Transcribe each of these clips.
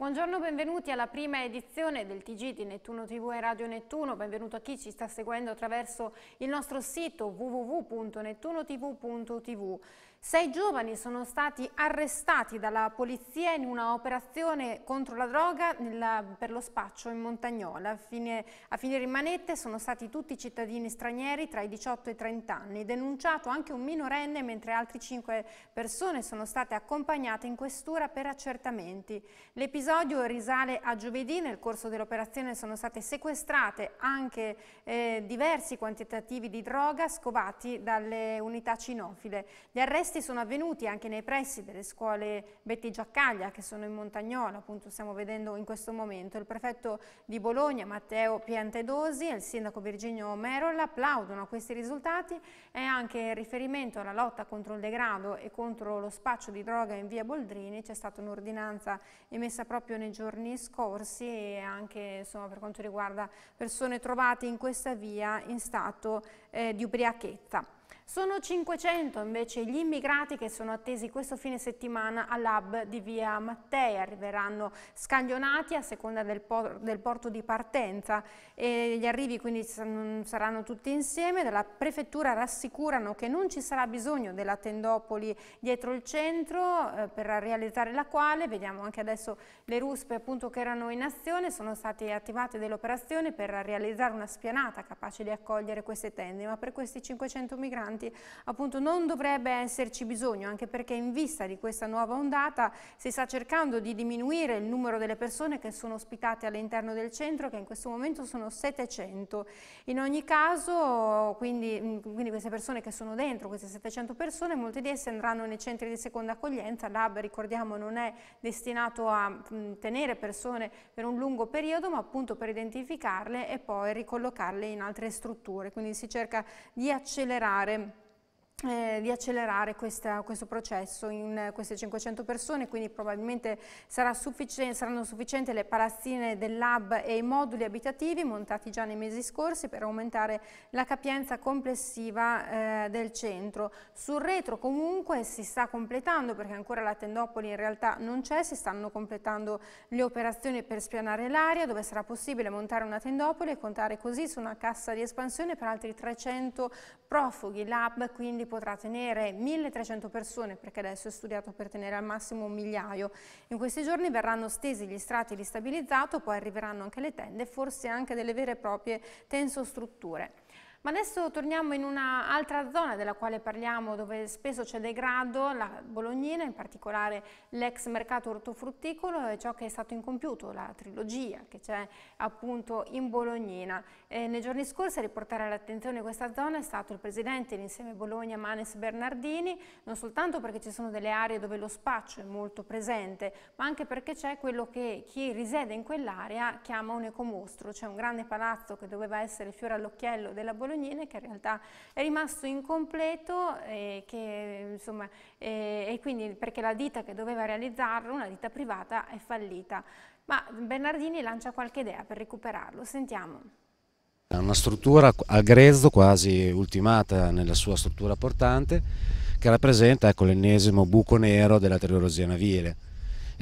Buongiorno, benvenuti alla prima edizione del TG di Nettuno TV e Radio Nettuno. Benvenuto a chi ci sta seguendo attraverso il nostro sito www.nettunotv.tv. Sei giovani sono stati arrestati dalla polizia in una operazione contro la droga nella, per lo spaccio in Montagnola. A, fine, a finire in manette sono stati tutti cittadini stranieri tra i 18 e i 30 anni. Denunciato anche un minorenne mentre altre 5 persone sono state accompagnate in questura per accertamenti. L'episodio risale a giovedì. Nel corso dell'operazione sono state sequestrate anche eh, diversi quantitativi di droga scovati dalle unità cinofile. Gli arresti arresti sono avvenuti anche nei pressi delle scuole Betti Giaccaglia che sono in Montagnola, appunto stiamo vedendo in questo momento. Il prefetto di Bologna Matteo Piantedosi e il sindaco Virginio Merol applaudono a questi risultati e anche in riferimento alla lotta contro il degrado e contro lo spaccio di droga in via Boldrini c'è stata un'ordinanza emessa proprio nei giorni scorsi e anche insomma, per quanto riguarda persone trovate in questa via in stato eh, di ubriachezza. Sono 500 invece gli immigrati che sono attesi questo fine settimana all'hub di Via Mattei, arriveranno scaglionati a seconda del, por del porto di partenza e gli arrivi quindi saranno tutti insieme, dalla prefettura rassicurano che non ci sarà bisogno della tendopoli dietro il centro eh, per realizzare la quale, vediamo anche adesso le ruspe appunto che erano in azione, sono state attivate delle operazioni per realizzare una spianata capace di accogliere queste tende, ma per questi 500 migranti migranti, appunto non dovrebbe esserci bisogno, anche perché in vista di questa nuova ondata si sta cercando di diminuire il numero delle persone che sono ospitate all'interno del centro, che in questo momento sono 700. In ogni caso, quindi, quindi queste persone che sono dentro, queste 700 persone, molte di esse andranno nei centri di seconda accoglienza, l'hub ricordiamo non è destinato a tenere persone per un lungo periodo ma appunto per identificarle e poi ricollocarle in altre strutture, quindi si cerca di accelerare Jerusalén. eh, di accelerare questa, questo processo in queste 500 persone, quindi probabilmente sarà sufficien saranno sufficienti le palazzine del lab e i moduli abitativi montati già nei mesi scorsi per aumentare la capienza complessiva eh, del centro. Sul retro comunque si sta completando, perché ancora la tendopoli in realtà non c'è, si stanno completando le operazioni per spianare l'aria, dove sarà possibile montare una tendopoli e contare così su una cassa di espansione per altri 300 profughi. Lab quindi potrà tenere 1300 persone, perché adesso è studiato per tenere al massimo un migliaio. In questi giorni verranno stesi gli strati di stabilizzato, poi arriveranno anche le tende, forse anche delle vere e proprie tensostrutture. Ma adesso torniamo in un'altra zona della quale parliamo, dove spesso c'è degrado, la Bolognina, in particolare l'ex mercato ortofrutticolo e ciò che è stato incompiuto, la trilogia che c'è appunto in Bolognina. E nei giorni scorsi a riportare all'attenzione questa zona è stato il presidente dell'insieme Bologna Manes Bernardini, non soltanto perché ci sono delle aree dove lo spaccio è molto presente, ma anche perché c'è quello che chi risiede in quell'area chiama un ecomostro, cioè un grande palazzo che doveva essere fiore all'occhiello della Bologna bolognese che in realtà è rimasto incompleto e, che, insomma, e, e quindi perché la ditta che doveva realizzarlo, una ditta privata, è fallita. Ma Bernardini lancia qualche idea per recuperarlo, sentiamo. È Una struttura a grezzo quasi ultimata nella sua struttura portante che rappresenta ecco, l'ennesimo buco nero della teleologia navile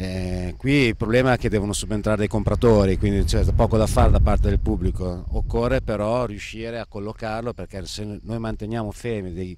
eh, qui il problema è che devono subentrare dei compratori, quindi c'è poco da fare da parte del pubblico. Occorre però riuscire a collocarlo perché se noi manteniamo fermi dei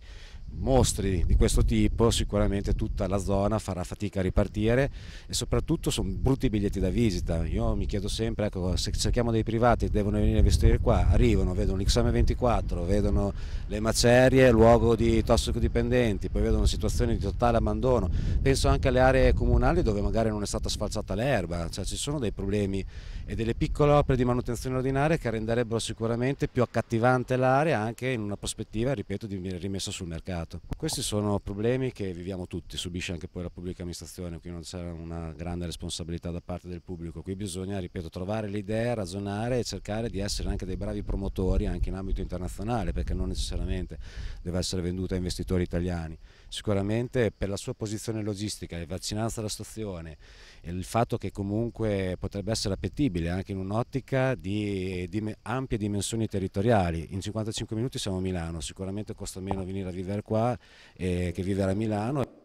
mostri di questo tipo sicuramente tutta la zona farà fatica a ripartire e soprattutto sono brutti biglietti da visita io mi chiedo sempre ecco, se cerchiamo dei privati che devono venire a investire qua arrivano vedono l'XM 24 vedono le macerie luogo di tossicodipendenti poi vedono situazioni di totale abbandono penso anche alle aree comunali dove magari non è stata sfalciata l'erba cioè ci sono dei problemi e delle piccole opere di manutenzione ordinaria che renderebbero sicuramente più accattivante l'area anche in una prospettiva ripeto di rimessa sul mercato mercato. Questi sono problemi che viviamo tutti, subisce anche poi la pubblica amministrazione, qui non c'è una grande responsabilità da parte del pubblico, qui bisogna, ripeto, trovare le idee, ragionare e cercare di essere anche dei bravi promotori anche in ambito internazionale, perché non necessariamente deve essere venduta a investitori italiani sicuramente per la sua posizione logistica, la vicinanza alla stazione, il fatto che comunque potrebbe essere appetibile anche in un'ottica di, di, ampie dimensioni territoriali, in 55 minuti siamo a Milano, sicuramente costa meno venire a vivere qua eh, che vivere a Milano.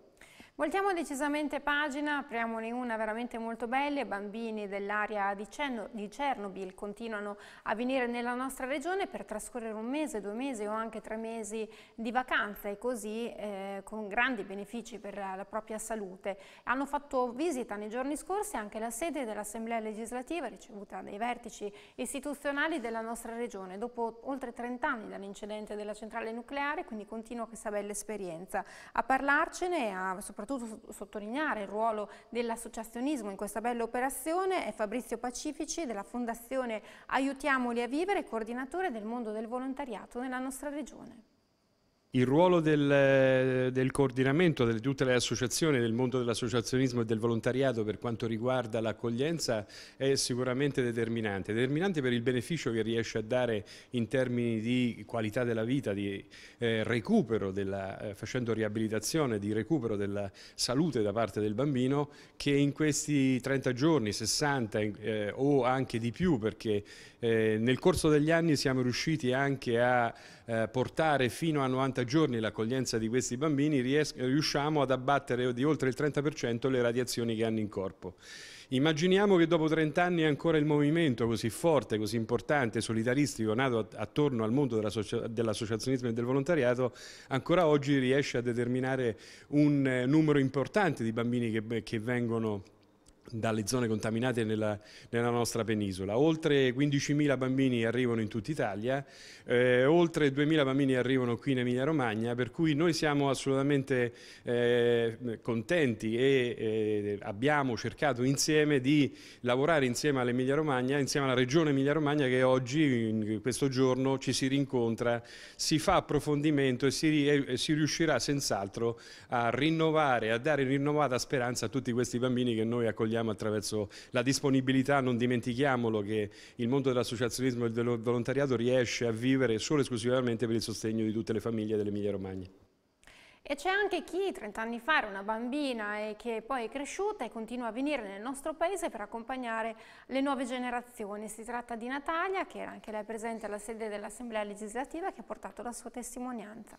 Voltiamo decisamente pagina, apriamone una veramente molto bella, i bambini dell'area di, di, Chernobyl continuano a venire nella nostra regione per trascorrere un mese, due mesi o anche tre mesi di vacanza e così eh, con grandi benefici per la, la propria salute. Hanno fatto visita nei giorni scorsi anche la sede dell'Assemblea legislativa ricevuta dai vertici istituzionali della nostra regione dopo oltre 30 anni dall'incidente della centrale nucleare, quindi continua questa bella esperienza. A parlarcene, a soprattutto potuto sottolineare il ruolo dell'associazionismo in questa bella operazione è Fabrizio Pacifici della Fondazione Aiutiamoli a Vivere, coordinatore del mondo del volontariato nella nostra regione il ruolo del, del coordinamento di tutte le associazioni, del mondo dell'associazionismo e del volontariato per quanto riguarda l'accoglienza è sicuramente determinante, determinante per il beneficio che riesce a dare in termini di qualità della vita, di eh, recupero, della, eh, facendo riabilitazione, di recupero della salute da parte del bambino che in questi 30 giorni, 60 eh, o anche di più perché eh, nel corso degli anni siamo riusciti anche a eh, portare fino a 90 giorni l'accoglienza di questi bambini riusciamo ad abbattere di oltre il 30% le radiazioni che hanno in corpo. Immaginiamo che dopo 30 anni ancora il movimento così forte, così importante, solidaristico, nato attorno al mondo dell'associazionismo e del volontariato, ancora oggi riesce a determinare un eh, numero importante di bambini che, che vengono dalle zone contaminate nella, nella, nostra penisola. Oltre 15.000 bambini arrivano in tutta Italia, eh, oltre 2.000 bambini arrivano qui in Emilia Romagna, per cui noi siamo assolutamente eh, contenti e eh, abbiamo cercato insieme di lavorare insieme all'Emilia Romagna, insieme alla Regione Emilia Romagna che oggi, in questo giorno, ci si rincontra, si fa approfondimento e si, e si riuscirà senz'altro a rinnovare, a dare rinnovata speranza a tutti questi bambini che noi accogliamo vogliamo attraverso la disponibilità, non dimentichiamolo che il mondo dell'associazionismo e del volontariato riesce a vivere solo e esclusivamente per il sostegno di tutte le famiglie dell'Emilia Romagna. E c'è anche chi 30 anni fa era una bambina e che poi è cresciuta e continua a venire nel nostro paese per accompagnare le nuove generazioni. Si tratta di Natalia, che era anche lei presente alla sede dell'Assemblea legislativa, che ha portato la sua testimonianza.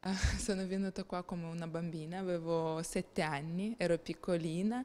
Sono venuta qua come una bambina, avevo sette anni, ero piccolina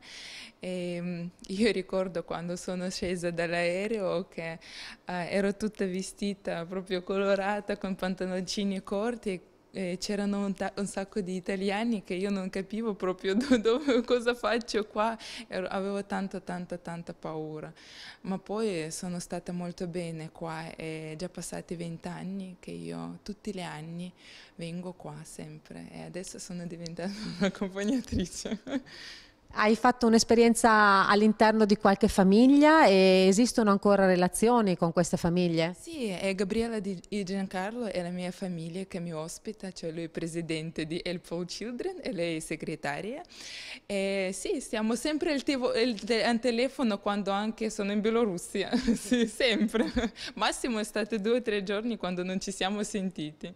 e mm, io ricordo quando sono scesa dall'aereo che eh, ero tutta vestita proprio colorata con pantaloncini corti eh, c'erano un, un, sacco di italiani che io non capivo proprio cosa faccio qua, avevo tanta tanta tanta paura, ma poi sono stata molto bene qua, è già passati vent'anni che io tutti gli anni vengo qua sempre e adesso sono diventata un'accompagnatrice. Hai fatto un'esperienza all'interno di qualche famiglia e esistono ancora relazioni con queste famiglie? Sì, è eh, Gabriella di Giancarlo è la mia famiglia che mi ospita, cioè lui è presidente di Help for Children e lei è segretaria. E sì, stiamo sempre al, te telefono quando anche sono in Bielorussia, sì, sempre. Massimo è stato due o tre giorni quando non ci siamo sentiti.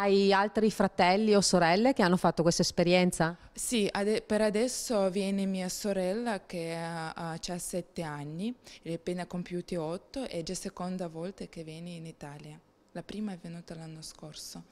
Hai altri fratelli o sorelle che hanno fatto questa esperienza? Sì, ade per adesso viene mia sorella che ha, ha 7 anni, è appena compiuti 8 è già la seconda volta che viene in Italia. La prima è venuta l'anno scorso.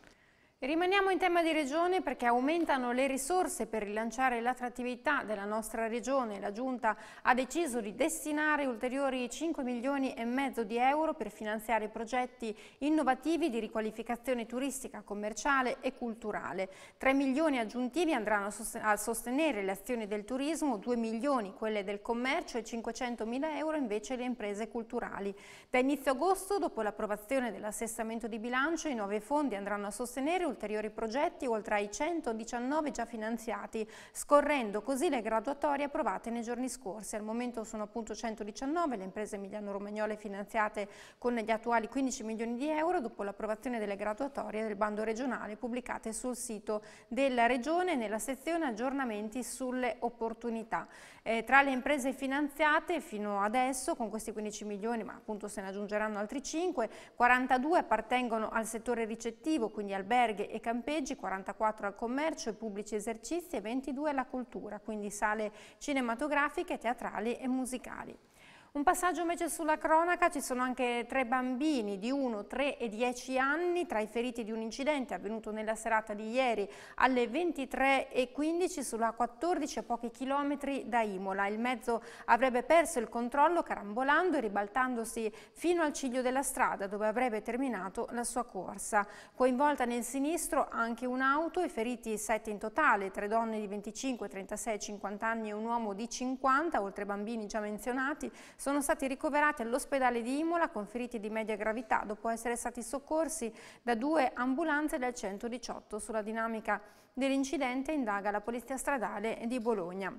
Rimaniamo in tema di regione perché aumentano le risorse per rilanciare l'attrattività della nostra regione. La Giunta ha deciso di destinare ulteriori 5 milioni e mezzo di euro per finanziare progetti innovativi di riqualificazione turistica, commerciale e culturale. 3 milioni aggiuntivi andranno a sostenere le azioni del turismo, 2 milioni quelle del commercio e 500 mila euro invece le imprese culturali. Da inizio agosto, dopo l'approvazione dell'assestamento di bilancio, i nuovi fondi andranno a sostenere ulteriori progetti oltre ai 119 già finanziati, scorrendo così le graduatorie approvate nei giorni scorsi. Al momento sono appunto 119 le imprese emiliano-romagnole finanziate con gli attuali 15 milioni di euro dopo l'approvazione delle graduatorie del bando regionale pubblicate sul sito della Regione nella sezione aggiornamenti sulle opportunità. Eh, tra le imprese finanziate fino adesso con questi 15 milioni, ma appunto se ne aggiungeranno altri 5, 42 appartengono al settore ricettivo, quindi alberghi, alberghi e campeggi, 44 al commercio e pubblici esercizi e 22 alla cultura, quindi sale cinematografiche, teatrali e musicali. Un passaggio invece sulla cronaca, ci sono anche tre bambini di 1, 3 e 10 anni tra i feriti di un incidente avvenuto nella serata di ieri alle 23.15 sulla 14 a pochi chilometri da Imola. Il mezzo avrebbe perso il controllo carambolando e ribaltandosi fino al ciglio della strada dove avrebbe terminato la sua corsa. Coinvolta nel sinistro anche un'auto, i feriti 7 in totale, tre donne di 25, 36, 50 anni e un uomo di 50, oltre ai bambini già menzionati, sono stati ricoverati all'ospedale di Imola con feriti di media gravità dopo essere stati soccorsi da due ambulanze del 118. Sulla dinamica dell'incidente indaga la Polizia Stradale di Bologna.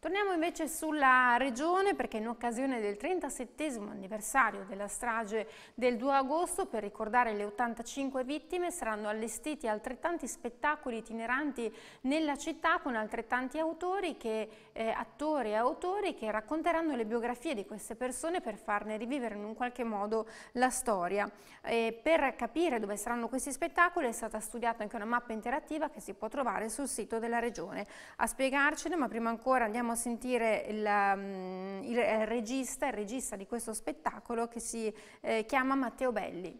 Torniamo invece sulla regione perché in occasione del 37 anniversario della strage del 2 agosto per ricordare le 85 vittime saranno allestiti altrettanti spettacoli itineranti nella città con altrettanti autori che, eh, attori e autori che racconteranno le biografie di queste persone per farne rivivere in un qualche modo la storia. E per capire dove saranno questi spettacoli è stata studiata anche una mappa interattiva che si può trovare sul sito della regione. A spiegarcene, ma prima ancora andiamo andiamo sentire il, mm, il, eh, regista, il regista di questo spettacolo che si eh, chiama Matteo Belli.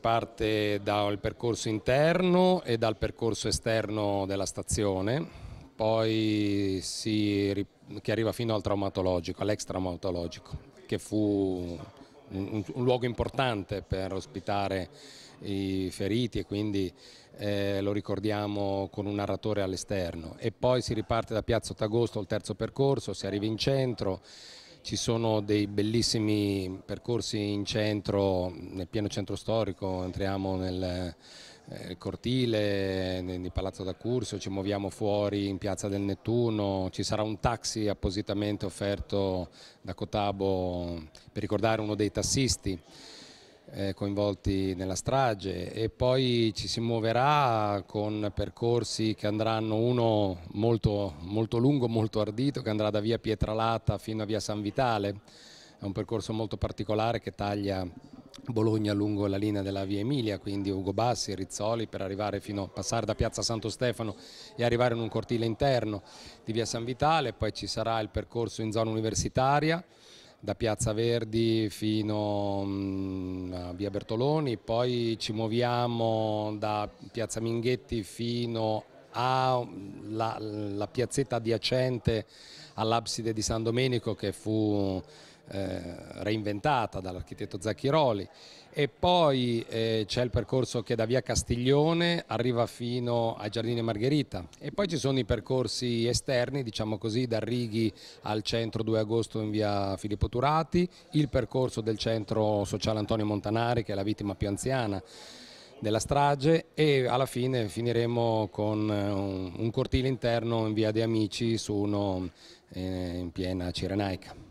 Parte dal percorso interno e dal percorso esterno della stazione, poi si, che arriva fino al traumatologico, all'ex che fu un, un luogo importante per ospitare i feriti e quindi eh, lo ricordiamo con un narratore all'esterno. E poi si riparte da Piazza Tagosto al terzo percorso, si arriva in centro, ci sono dei bellissimi percorsi in centro, nel pieno centro storico, entriamo nel eh, cortile di Palazzo da Curso, ci muoviamo fuori in Piazza del Nettuno, ci sarà un taxi appositamente offerto da Cotabo per ricordare uno dei tassisti eh, coinvolti nella strage e poi ci si muoverà con percorsi che andranno uno molto, molto lungo, molto ardito, che andrà da via Pietralata fino a via San Vitale, è un percorso molto particolare che taglia Bologna lungo la linea della Via Emilia, quindi Ugo Bassi, Rizzoli per arrivare fino a passare da Piazza Santo Stefano e arrivare in un cortile interno di Via San Vitale, poi ci sarà il percorso in zona universitaria da Piazza Verdi fino mm, a Via Bertoloni, poi ci muoviamo da Piazza Minghetti fino alla mm, piazzetta adiacente all'abside di San Domenico che fu eh, reinventata dall'architetto Zacchiroli e poi eh, c'è il percorso che da via Castiglione arriva fino ai Giardini Margherita e poi ci sono i percorsi esterni, diciamo così, da Righi al centro 2 agosto in via Filippo Turati, il percorso del centro sociale Antonio Montanari che è la vittima più anziana della strage e alla fine finiremo con eh, un, cortile interno in via De Amici su uno eh, in piena Cirenaica.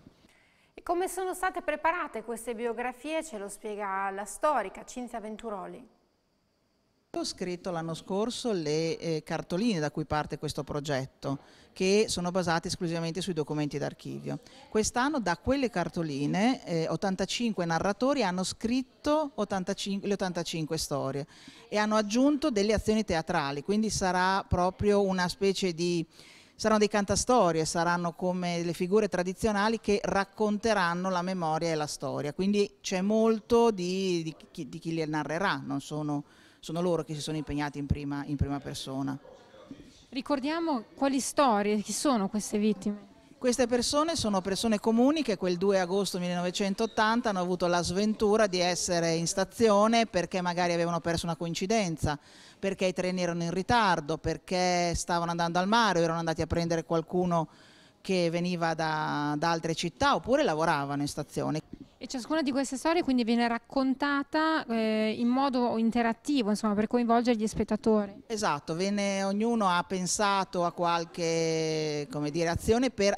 Come sono state preparate queste biografie ce lo spiega la storica Cinzia Venturoli. Ho scritto l'anno scorso le eh, cartoline da cui parte questo progetto, che sono basate esclusivamente sui documenti d'archivio. Quest'anno da quelle cartoline 85 eh, narratori hanno scritto 85, le 85 storie e hanno aggiunto delle azioni teatrali, quindi sarà proprio una specie di saranno dei cantastorie, saranno come le figure tradizionali che racconteranno la memoria e la storia, quindi c'è molto di, di, chi, di chi li narrerà, non sono, sono, loro che si sono impegnati in prima, in prima persona. Ricordiamo quali storie, chi sono queste vittime? Queste persone sono persone comuni che quel 2 agosto 1980 hanno avuto la sventura di essere in stazione perché magari avevano perso una coincidenza, perché i treni erano in ritardo, perché stavano andando al mare o erano andati a prendere qualcuno che veniva da, da altre città oppure lavoravano in stazione. E ciascuna di queste storie quindi viene raccontata eh, in modo interattivo, insomma, per coinvolgere gli spettatori. Esatto, viene, ognuno ha pensato a qualche dire, azione per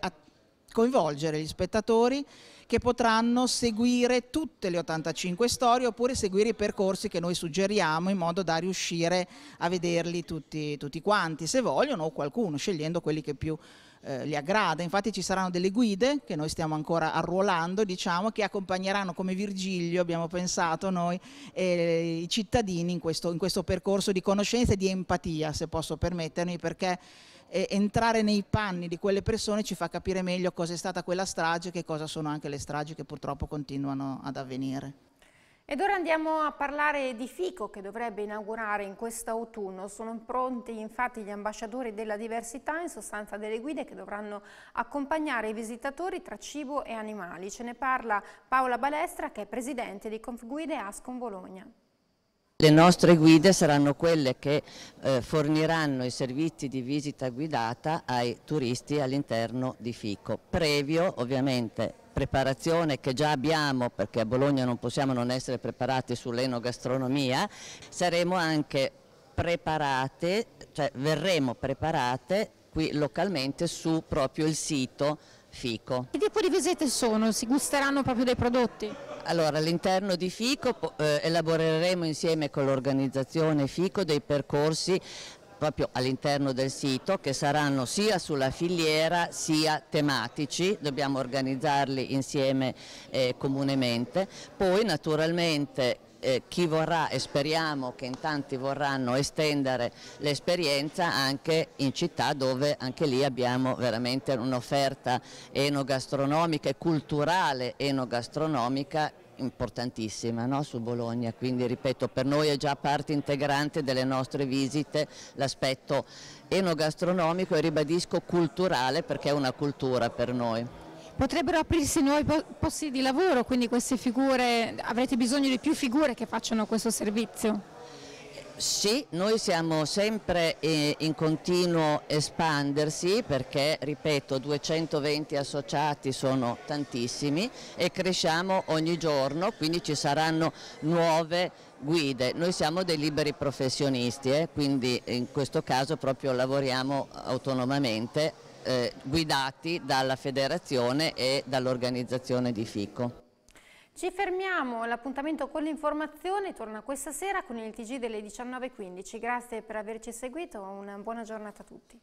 coinvolgere gli spettatori che potranno seguire tutte le 85 storie oppure seguire i percorsi che noi suggeriamo in modo da riuscire a vederli tutti, tutti quanti, se vogliono o qualcuno, scegliendo quelli che più eh, li aggrada. Infatti ci saranno delle guide che noi stiamo ancora arruolando, diciamo, che accompagneranno come Virgilio, abbiamo pensato noi, eh, i cittadini in questo, in questo percorso di conoscenza e di empatia, se posso permettermi, perché eh, entrare nei panni di quelle persone ci fa capire meglio cosa è stata quella strage e che cosa sono anche le stragi che purtroppo continuano ad avvenire. Ed ora andiamo a parlare di FICO che dovrebbe inaugurare in quest'autunno. Sono pronti infatti gli ambasciatori della diversità, in sostanza delle guide che dovranno accompagnare i visitatori tra cibo e animali. Ce ne parla Paola Balestra che è presidente di Confguide Ascon Bologna. Le nostre guide saranno quelle che eh, forniranno i servizi di visita guidata ai turisti all'interno di FICO, previo ovviamente preparazione che già abbiamo, perché a Bologna non possiamo non essere preparati sull'enogastronomia, saremo anche preparate, cioè verremo preparate qui localmente su proprio il sito Fico. Che tipo di visite sono? Si gusteranno proprio dei prodotti? Allora, all'interno di FICO eh, elaboreremo insieme con l'organizzazione FICO dei percorsi proprio all'interno del sito che saranno sia sulla filiera sia tematici, dobbiamo organizzarli insieme eh, comunemente, poi naturalmente eh, chi vorrà e speriamo che in tanti vorranno estendere l'esperienza anche in città dove anche lì abbiamo veramente un'offerta enogastronomica e culturale enogastronomica importantissima no? su Bologna, quindi ripeto per noi è già parte integrante delle nostre visite l'aspetto enogastronomico e ribadisco culturale perché è una cultura per noi. Potrebbero aprirsi nuovi posti di lavoro, quindi queste figure, avrete bisogno di più figure che facciano questo servizio? Sì, noi siamo sempre eh, in continuo espandersi perché, ripeto, 220 associati sono tantissimi e cresciamo ogni giorno, quindi ci saranno nuove guide. Noi siamo dei liberi professionisti, eh, quindi eh, in questo caso proprio lavoriamo autonomamente, eh, guidati dalla federazione e dall'organizzazione di FICO. Ci fermiamo, l'appuntamento con l'informazione torna questa sera con il TG delle 19.15. Grazie per averci seguito, una buona giornata a tutti.